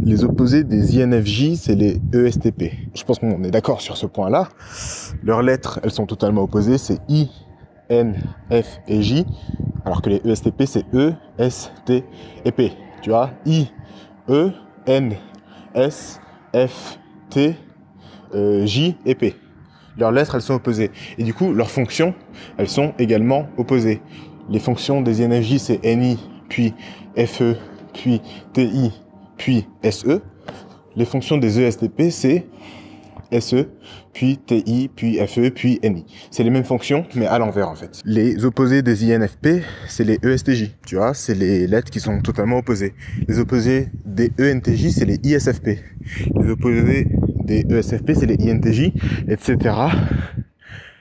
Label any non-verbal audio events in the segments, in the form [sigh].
Les opposés des INFJ, c'est les ESTP. Je pense qu'on est d'accord sur ce point-là. Leurs lettres, elles sont totalement opposées. C'est I, N, F et J. Alors que les ESTP, c'est E, S, T et P. Tu vois I, E, N, S, F, T, euh, J et P. Leurs lettres, elles sont opposées. Et du coup, leurs fonctions, elles sont également opposées. Les fonctions des INFJ, c'est NI, puis FE, puis TI, puis SE. Les fonctions des ESTP, c'est SE, puis TI, puis FE, puis NI. C'est les mêmes fonctions, mais à l'envers en fait. Les opposés des INFP, c'est les ESTJ, tu vois, c'est les lettres qui sont totalement opposées. Les opposés des ENTJ, c'est les ISFP. Les opposés des ESFP, c'est les INTJ, etc.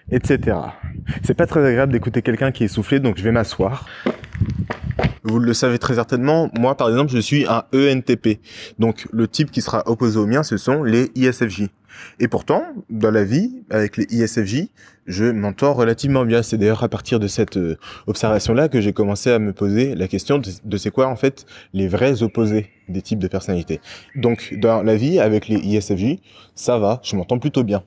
etc. C'est pas très agréable d'écouter quelqu'un qui est soufflé, donc je vais m'asseoir. Vous le savez très certainement, moi par exemple, je suis un ENTP. Donc le type qui sera opposé au mien, ce sont les ISFJ. Et pourtant, dans la vie, avec les ISFJ, je m'entends relativement bien. C'est d'ailleurs à partir de cette euh, observation-là que j'ai commencé à me poser la question de, de c'est quoi en fait les vrais opposés des types de personnalités. Donc dans la vie, avec les ISFJ, ça va, je m'entends plutôt bien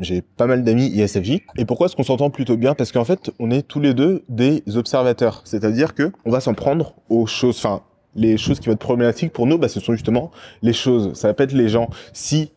j'ai pas mal d'amis ISFJ. Et pourquoi est-ce qu'on s'entend plutôt bien Parce qu'en fait, on est tous les deux des observateurs. C'est-à-dire que on va s'en prendre aux choses, enfin, les choses qui vont être problématiques pour nous, bah, ce sont justement les choses. Ça va être les gens. Si,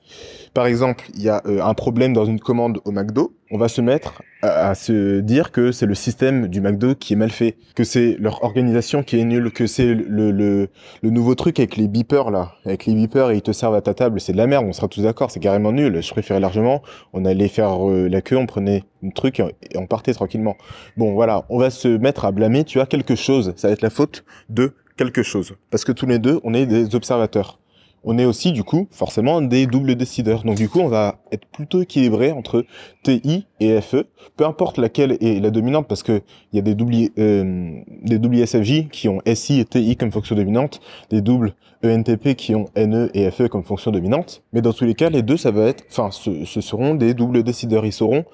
par exemple, il y a euh, un problème dans une commande au McDo, on va se mettre à, se dire que c'est le système du McDo qui est mal fait, que c'est leur organisation qui est nulle, que c'est le, nouveau truc avec les beepers là, avec les beepers et ils te servent à ta table, c'est de la merde, on sera tous d'accord, c'est carrément nul. Je préférais largement, on allait faire euh, la queue, on prenait un truc et on partait tranquillement. Bon voilà, on va se mettre à blâmer, tu vois, quelque chose, ça va être la faute de quelque chose. Parce que tous les deux, on est des observateurs. On est aussi, du coup, forcément des doubles décideurs. Donc, du coup, on va être plutôt équilibré entre TI et FE. Peu importe laquelle est la dominante, parce que il y a des doubles, euh, des doubles qui ont SI et TI comme fonction dominante, des doubles ENTP qui ont NE et FE comme fonction dominante. Mais dans tous les cas, les deux, ça va être, enfin, ce, seront des doubles décideurs. Ils seront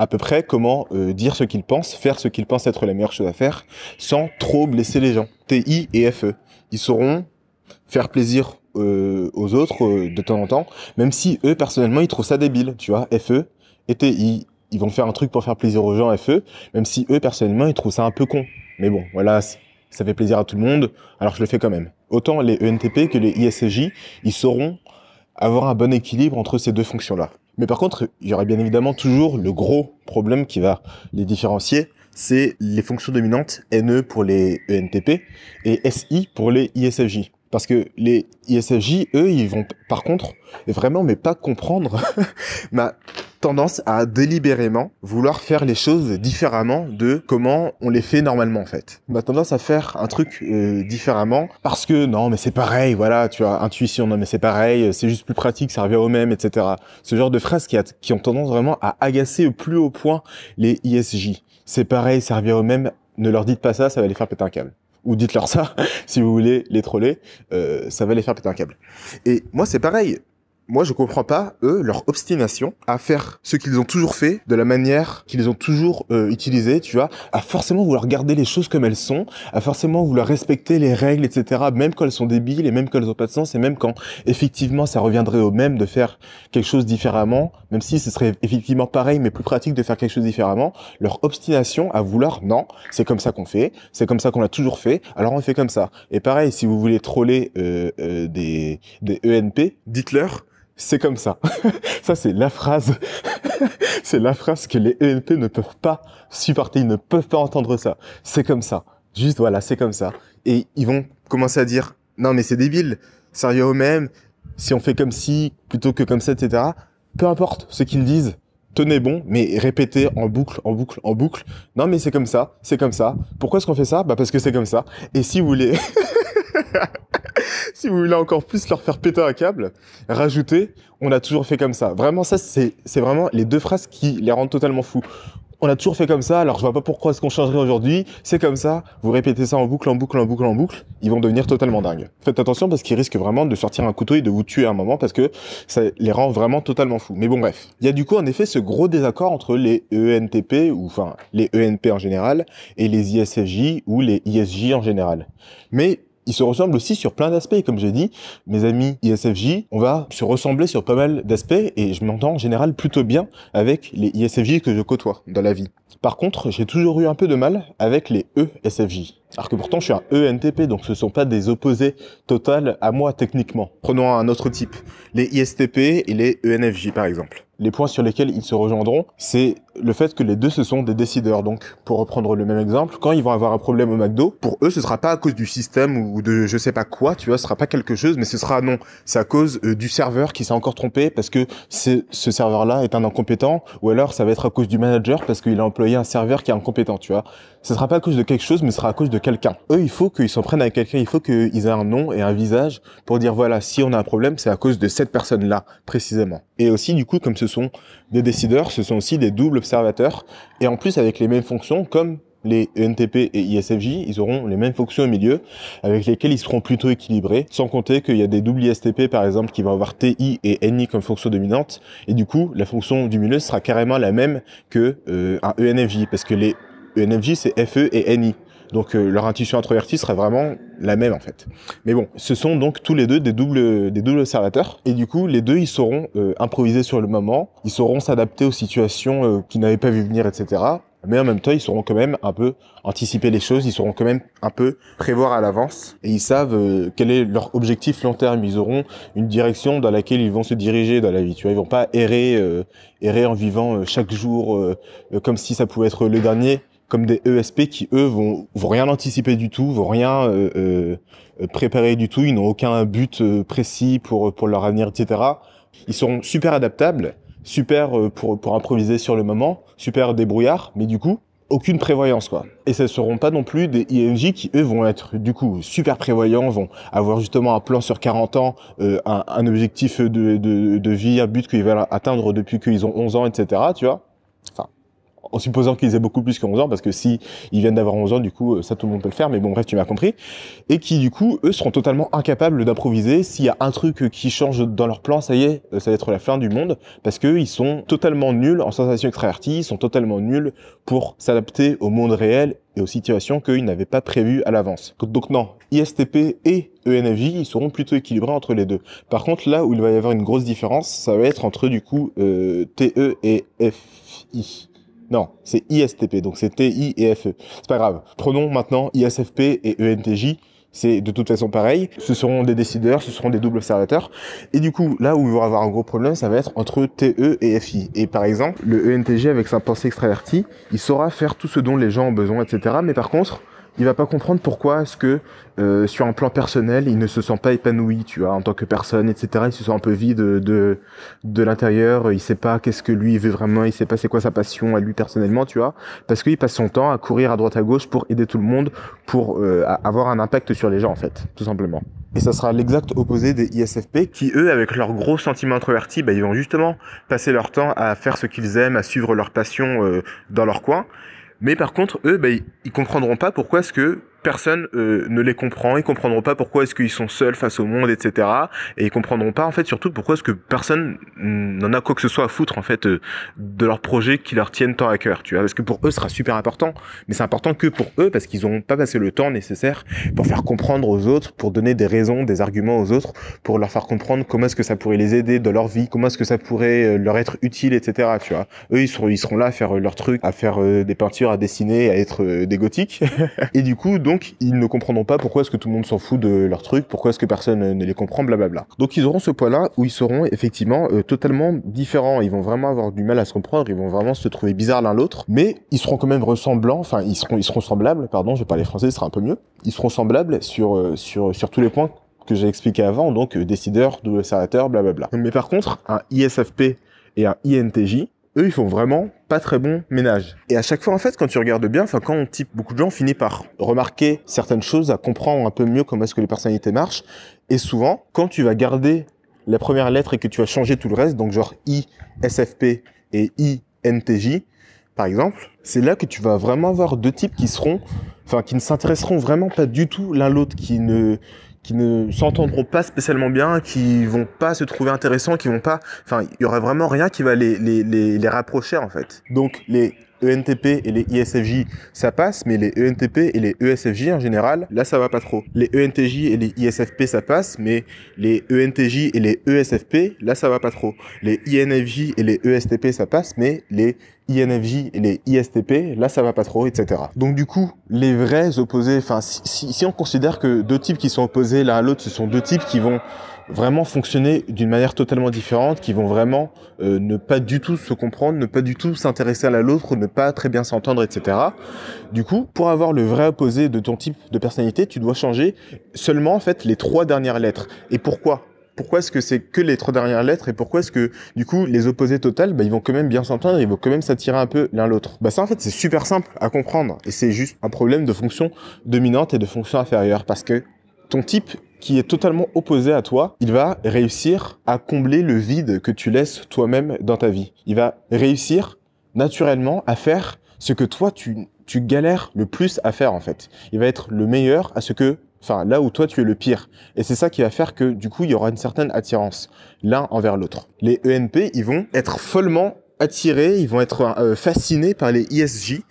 à peu près comment euh, dire ce qu'ils pensent, faire ce qu'ils pensent être la meilleure chose à faire, sans trop blesser les gens. TI et FE. Ils sauront faire plaisir euh, aux autres euh, de temps en temps, même si eux, personnellement, ils trouvent ça débile, tu vois, FE et TI. Ils vont faire un truc pour faire plaisir aux gens, FE, même si eux, personnellement, ils trouvent ça un peu con. Mais bon, voilà, ça fait plaisir à tout le monde, alors je le fais quand même. Autant les ENTP que les ISJ, ils sauront avoir un bon équilibre entre ces deux fonctions-là. Mais par contre, il y aurait bien évidemment toujours le gros problème qui va les différencier, c'est les fonctions dominantes NE pour les ENTP et SI pour les ISFJ. Parce que les ISFJ, eux, ils vont par contre vraiment, mais pas comprendre [laughs] ma tendance à délibérément vouloir faire les choses différemment de comment on les fait normalement en fait. On a tendance à faire un truc euh, différemment parce que non mais c'est pareil, voilà, tu as intuition, non mais c'est pareil, c'est juste plus pratique, ça revient au même, etc. Ce genre de phrases qui, ont tendance vraiment à agacer au plus haut point les ISJ. C'est pareil, ça revient au même, ne leur dites pas ça, ça va les faire péter un câble ou dites-leur ça [laughs] si vous voulez les troller, euh, ça va les faire péter un câble. Et moi c'est pareil, moi, je comprends pas, eux, leur obstination à faire ce qu'ils ont toujours fait de la manière qu'ils ont toujours euh, utilisé, tu vois, à forcément vouloir garder les choses comme elles sont, à forcément vouloir respecter les règles, etc., même quand elles sont débiles et même quand elles n'ont pas de sens et même quand, effectivement, ça reviendrait au même de faire quelque chose différemment, même si ce serait effectivement pareil, mais plus pratique de faire quelque chose différemment, leur obstination à vouloir, non, c'est comme ça qu'on fait, c'est comme ça qu'on a toujours fait, alors on fait comme ça. Et pareil, si vous voulez troller euh, euh des, des ENP, dites-leur c'est comme ça. [laughs] ça, c'est la phrase. [laughs] c'est la phrase que les ENP ne peuvent pas supporter. Ils ne peuvent pas entendre ça. C'est comme ça. Juste, voilà, c'est comme ça. Et ils vont commencer à dire, non, mais c'est débile. Sérieux au même. Si on fait comme ci, plutôt que comme ça, etc. Peu importe ce qu'ils disent. Tenez bon, mais répétez en boucle, en boucle, en boucle. Non, mais c'est comme ça, c'est comme ça. Pourquoi est-ce qu'on fait ça? Bah, parce que c'est comme ça. Et si vous voulez. [laughs] si vous voulez encore plus leur faire péter un câble, rajoutez on a toujours fait comme ça. Vraiment, ça, c'est vraiment les deux phrases qui les rendent totalement fous. On a toujours fait comme ça, alors je vois pas pourquoi est-ce qu'on changerait aujourd'hui. C'est comme ça, vous répétez ça en boucle, en boucle, en boucle, en boucle, ils vont devenir totalement dingues. Faites attention parce qu'ils risquent vraiment de sortir un couteau et de vous tuer à un moment parce que ça les rend vraiment totalement fous. Mais bon, bref. Il y a du coup en effet ce gros désaccord entre les ENTP, ou enfin les ENP en général, et les ISFJ ou les ISJ en général. Mais ils se ressemblent aussi sur plein d'aspects, comme j'ai dit. Mes amis ISFJ, on va se ressembler sur pas mal d'aspects et je m'entends en général plutôt bien avec les ISFJ que je côtoie dans la vie. Par contre, j'ai toujours eu un peu de mal avec les ESFJ. Alors que pourtant, je suis un ENTP, donc ce ne sont pas des opposés total à moi techniquement. Prenons un autre type, les ISTP et les ENFJ par exemple. Les points sur lesquels ils se rejoindront, c'est le fait que les deux, ce sont des décideurs. Donc, pour reprendre le même exemple, quand ils vont avoir un problème au McDo, pour eux, ce sera pas à cause du système ou de je sais pas quoi, tu vois, ce sera pas quelque chose, mais ce sera non, c'est à cause euh, du serveur qui s'est encore trompé parce que ce serveur-là est un incompétent, ou alors ça va être à cause du manager parce qu'il a employé un serveur qui est incompétent, tu vois ce sera pas à cause de quelque chose, mais ce sera à cause de quelqu'un. Eux, il faut qu'ils s'en prennent à quelqu'un, il faut qu'ils aient un nom et un visage pour dire voilà, si on a un problème, c'est à cause de cette personne-là, précisément. Et aussi, du coup, comme ce sont des décideurs, ce sont aussi des doubles observateurs, et en plus avec les mêmes fonctions, comme les ENTP et ISFJ, ils auront les mêmes fonctions au milieu, avec lesquelles ils seront plutôt équilibrés, sans compter qu'il y a des doubles ISTP par exemple qui vont avoir TI et NI comme fonction dominante, et du coup la fonction du milieu sera carrément la même que euh, un ENFJ, parce que les ENFJ, c'est FE et NI. Donc euh, leur intuition introvertie serait vraiment la même en fait. Mais bon, ce sont donc tous les deux des doubles, des doubles observateurs. Et du coup, les deux, ils sauront euh, improviser sur le moment, ils sauront s'adapter aux situations qui euh, qu'ils n'avaient pas vu venir, etc. Mais en même temps, ils sauront quand même un peu anticiper les choses, ils sauront quand même un peu prévoir à l'avance. Et ils savent euh, quel est leur objectif long terme. Ils auront une direction dans laquelle ils vont se diriger dans la vie. Tu vois, ils vont pas errer, errer en vivant chaque jour comme si ça pouvait être le dernier comme des ESP qui eux vont vont rien anticiper du tout, vont rien euh, euh préparer du tout, ils n'ont aucun but euh, précis pour pour leur avenir, etc. Ils sont super adaptables, super euh, pour pour improviser sur le moment, super débrouillards, mais du coup aucune prévoyance quoi. Et ce ne seront pas non plus des INJ qui eux vont être du coup super prévoyants, vont avoir justement un plan sur 40 ans, un, un, objectif de, de, de vie, un but qu'ils veulent atteindre depuis qu'ils ont 11 ans, etc. Tu vois. Enfin, en supposant qu'ils aient beaucoup plus que 11 ans, parce que si ils viennent d'avoir 11 ans, du coup, euh, ça tout le monde peut le faire, mais bon, bref, tu m'as compris, et qui du coup, eux seront totalement incapables d'improviser. S'il y a un truc qui change dans leur plan, ça y est, euh, ça va être la fin du monde, parce que ils sont totalement nuls en sensation extravertie, ils sont totalement nuls pour s'adapter au monde réel et aux situations qu'ils n'avaient pas prévues à l'avance. Donc non, ISTP et ENFJ, ils seront plutôt équilibrés entre les deux. Par contre, là où il va y avoir une grosse différence, ça va être entre du coup euh, TE et FI. Non, c'est ISTP, donc c'est T, I et E. C'est pas grave. Prenons maintenant ISFP et ENTJ. C'est de toute façon pareil. Ce seront des décideurs, ce seront des doubles observateurs. Et du coup, là où va y avoir un gros problème, ça va être entre TE et FI. Et par exemple, le ENTJ avec sa pensée extravertie, il saura faire tout ce dont les gens ont besoin, etc. Mais par contre, il va pas comprendre pourquoi est-ce que euh, sur un plan personnel, il ne se sent pas épanoui, tu vois, en tant que personne, etc. Il se sent un peu vide de de l'intérieur. Il sait pas qu'est-ce que lui veut vraiment. Il sait pas c'est quoi sa passion à lui personnellement, tu vois, parce qu'il passe son temps à courir à droite à gauche pour aider tout le monde, pour euh, avoir un impact sur les gens en fait, tout simplement. Et ça sera l'exact opposé des ISFP qui eux, avec leur gros sentiment introverti, bah, ils vont justement passer leur temps à faire ce qu'ils aiment, à suivre leur passion euh, dans leur coin. Mais par contre, eux, bah, ils comprendront pas pourquoi est-ce que personne euh, ne les comprend, ils comprendront pas pourquoi est-ce qu'ils sont seuls face au monde, etc. Et ils comprendront pas en fait surtout pourquoi est-ce que personne n'en a quoi que ce soit à foutre en fait euh, de leurs projets qui leur tiennent tant à cœur, tu vois. Parce que pour eux, ce sera super important, mais c'est important que pour eux parce qu'ils n'ont pas passé le temps nécessaire pour faire comprendre aux autres, pour donner des raisons, des arguments aux autres, pour leur faire comprendre comment est-ce que ça pourrait les aider dans leur vie, comment est-ce que ça pourrait euh, leur être utile, etc. Tu vois. Eux, ils seront, ils seront là à faire leur truc, à faire des peintures, à dessiner, à être des gothiques. [laughs] et du coup, donc, ils ne comprendront pas pourquoi est-ce que tout le monde s'en fout de leur truc, pourquoi est-ce que personne ne les comprend, blablabla. Donc, ils auront ce point-là où ils seront effectivement euh, totalement différents. Ils vont vraiment avoir du mal à se comprendre, ils vont vraiment se trouver bizarres l'un l'autre, mais ils seront quand même ressemblants, enfin, ils seront, semblables, pardon, je vais parler français, ce sera un peu mieux. Ils seront semblables sur, euh, sur, sur tous les points que j'ai expliqué avant, donc euh, décideurs, décideur, double blablabla. Mais par contre, un ISFP et un INTJ, eux, ils font vraiment pas très bon ménage. Et à chaque fois, en fait, quand tu regardes bien, enfin, quand on type, beaucoup de gens finit par remarquer certaines choses, à comprendre un peu mieux comment est-ce que les personnalités marchent. Et souvent, quand tu vas garder la première lettre et que tu vas changer tout le reste, donc genre I, SFP et I, NTJ, par exemple, c'est là que tu vas vraiment avoir deux types qui seront, enfin, qui ne s'intéresseront vraiment pas du tout l'un l'autre, qui ne, qui ne s'entendront pas spécialement bien, qui vont pas se trouver intéressants, qui vont pas, enfin, il y aura vraiment rien qui va les, les, les, les rapprocher en fait. Donc les ENTP et les ISFJ, ça passe, mais les ENTP et les ESFJ en général, là, ça va pas trop. Les ENTJ et les ISFP, ça passe, mais les ENTJ et les ESFP, là, ça va pas trop. Les INFJ et les ESTP, ça passe, mais les INFJ et les ISTP, là ça va pas trop, etc. Donc du coup, les vrais opposés, enfin si, si, on considère que deux types qui sont opposés l'un à l'autre, ce sont deux types qui vont vraiment fonctionner d'une manière totalement différente, qui vont vraiment euh, ne pas du tout se comprendre, ne pas du tout s'intéresser à l'autre, ne pas très bien s'entendre, etc. Du coup, pour avoir le vrai opposé de ton type de personnalité, tu dois changer seulement en fait les trois dernières lettres. Et pourquoi pourquoi est-ce que c'est que les trois dernières lettres et pourquoi est-ce que du coup les opposés totales bah, ils vont quand même bien s'entendre ils vont quand même s'attirer un peu l'un l'autre bah ça en fait c'est super simple à comprendre et c'est juste un problème de fonction dominante et de fonction inférieure parce que ton type qui est totalement opposé à toi, il va réussir à combler le vide que tu laisses toi-même dans ta vie. Il va réussir naturellement à faire ce que toi tu, galères le plus à faire en fait. Il va être le meilleur à ce que enfin là où toi tu es le pire. Et c'est ça qui va faire que du coup il y aura une certaine attirance l'un envers l'autre. Les ENP, ils vont être follement attirés, ils vont être euh, fascinés par les ISJ e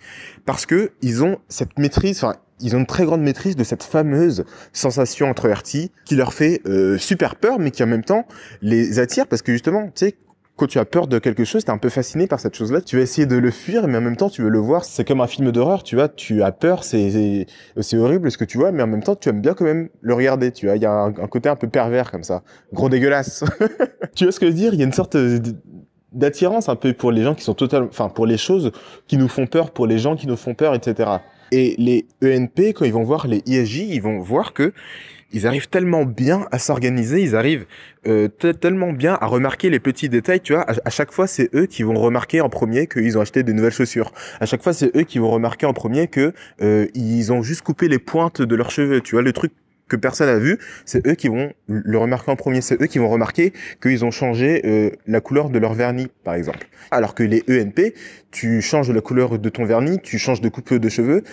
parce que ils ont cette maîtrise, enfin ils ont une très grande maîtrise de cette fameuse sensation introvertie qui leur fait euh, super peur, mais qui en même temps les attire parce que justement, tu sais, quand tu as peur de quelque chose, t'es un peu fasciné par cette chose-là. Tu vas essayer de le fuir, mais en même temps, tu veux le voir. C'est comme un film d'horreur, tu vois. Tu as peur, c'est c'est horrible ce que tu vois, mais en même temps, tu aimes bien quand même le regarder. Tu vois, il y a un, un, côté un peu pervers comme ça, gros dégueulasse. [laughs] tu vois ce que je veux dire Il y a une sorte euh, d'attirance un peu pour les gens qui sont totalement, enfin pour les choses qui nous font peur, pour les gens qui nous font peur, etc. Et les ENP, quand ils vont voir les ISJ, ils vont voir que ils arrivent tellement bien à s'organiser, ils arrivent euh, tellement bien à remarquer les petits détails, tu vois. À, chaque fois, c'est eux qui vont remarquer en premier qu'ils ont acheté des nouvelles chaussures. À chaque fois, c'est eux qui vont remarquer en premier que euh, ils ont juste coupé les pointes de leurs cheveux, tu vois, le truc que personne n'a vu, c'est eux qui vont le remarquer en premier. C'est eux qui vont remarquer qu'ils ont changé euh, la couleur de leur vernis, par exemple. Alors que les ENP, tu changes la couleur de ton vernis, tu changes de coupe de cheveux,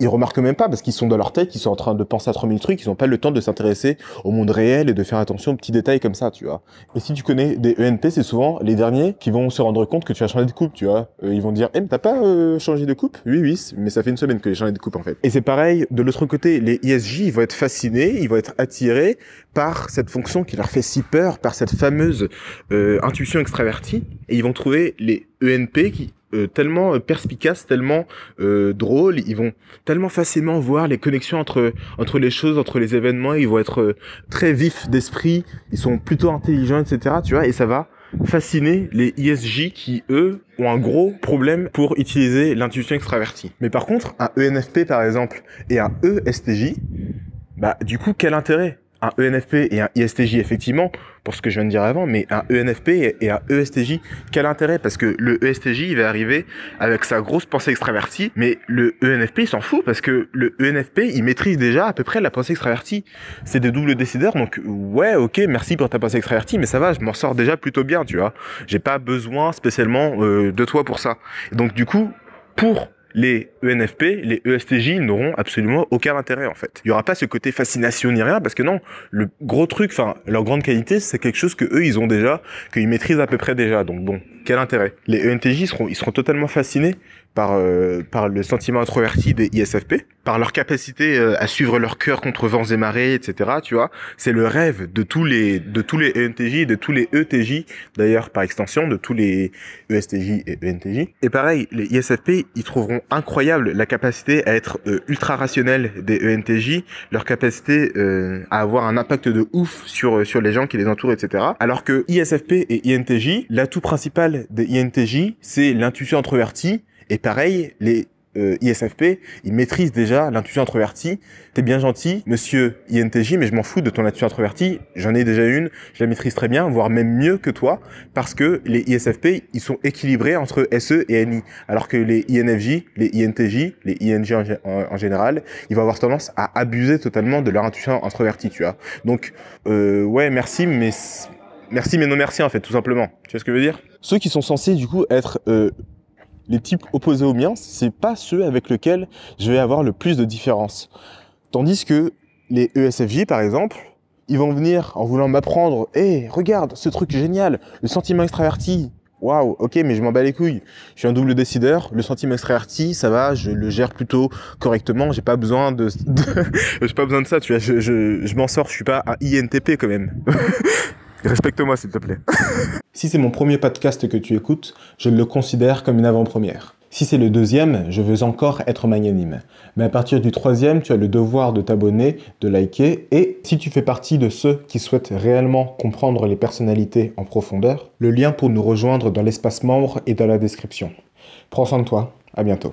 ils remarquent même pas parce qu'ils sont dans leur tête, ils sont en train de penser à 3000 trucs, ils n'ont pas le temps de s'intéresser au monde réel et de faire attention aux petits détails comme ça, tu vois. Et si tu connais des ENP, c'est souvent les derniers qui vont se rendre compte que tu as changé de coupe, tu vois. Euh, ils vont dire, eh, mais t'as pas euh, changé de coupe Oui, oui, mais ça fait une semaine que j'ai changé de coupe en fait. Et c'est pareil, de l'autre côté, les ISJ, ils vont être fascinés, ils vont être attirés par cette fonction qui leur fait si peur, par cette fameuse euh, intuition extravertie, et ils vont trouver les ENP qui euh, tellement euh, perspicace, tellement drôle, euh, drôles, ils vont tellement facilement voir les connexions entre entre les choses, entre les événements, ils vont être très vifs d'esprit, ils sont plutôt intelligents, etc. Tu vois, et ça va fasciner les ISJ qui, eux, ont un gros problème pour utiliser l'intuition extravertie. Mais par contre, un e ENFP, par exemple, et un ESTJ, bah, du coup, quel intérêt un ENFP et un ISTJ, effectivement, pour ce que je viens de dire avant, mais un ENFP et un ESTJ, quel intérêt Parce que le ESTJ, il va arriver avec sa grosse pensée extravertie, mais le ENFP, il s'en fout, parce que le ENFP, il maîtrise déjà à peu près la pensée extravertie. C'est des doubles décideurs, donc ouais, ok, merci pour ta pensée extravertie, mais ça va, je m'en sors déjà plutôt bien, tu vois. J'ai pas besoin spécialement euh, de toi pour ça. Donc du coup, pour les ENFP, les ESTJ, n'auront absolument aucun intérêt en fait. Il n'y aura pas ce côté fascination ni rien parce que non, le gros truc, enfin leur grande qualité, c'est quelque chose que eux ils ont déjà, qu'ils maîtrisent à peu près déjà. Donc bon, quel intérêt Les ENTJ seront, ils seront totalement fascinés par, euh, par le sentiment introverti des ISFP, par leur capacité euh, à suivre leur cœur contre vents et marées, etc. Tu vois, c'est le rêve de tous les de tous les ENTJ, de tous les ETJ, d'ailleurs par extension de tous les ESTJ et ENTJ. Et pareil, les ISFP, ils trouveront incroyable la capacité à être euh, ultra rationnel des ENTJ, leur capacité à avoir un impact de ouf sur sur les gens qui les entourent, etc. Alors que ISFP et INTJ, l'atout principal des INTJ, c'est l'intuition introvertie et pareil, les euh, ISFP, ils maîtrisent déjà l'intuition introvertie. T'es bien gentil, monsieur INTJ, mais je m'en fous de ton intuition introvertie. J'en ai déjà une, je la maîtrise très bien, voire même mieux que toi, parce que les ISFP, ils sont équilibrés entre SE et NI. Alors que les INFJ, les INTJ, les ING en, général, ils vont avoir tendance à abuser totalement de leur intuition introvertie, tu vois. Donc, euh, ouais, merci, mais merci, mais non merci, en fait, tout simplement. Tu vois ce que je veux dire Ceux qui sont censés, du coup, être... Euh, les types opposés aux miens, c'est pas ceux avec lesquels je vais avoir le plus de différence. Tandis que les ESFJ, par exemple, ils vont venir en voulant m'apprendre, hé, regarde, ce truc génial, le sentiment extraverti. Waouh, ok, mais je m'en bats les couilles. Je suis un double décideur. Le sentiment extraverti, ça va, je le gère plutôt correctement. J'ai pas besoin de, [laughs] pas besoin de ça. Tu vois, je, m'en sors. Je suis pas à INTP quand même. [laughs] Respecte-moi, s'il te plaît. [laughs] si c'est mon premier podcast que tu écoutes, je le considère comme une avant-première. Si c'est le deuxième, je veux encore être magnanime. Mais à partir du troisième, tu as le devoir de t'abonner, de liker, et si tu fais partie de ceux qui souhaitent réellement comprendre les personnalités en profondeur, le lien pour nous rejoindre dans l'espace membre est dans la description. Prends soin de toi, à bientôt.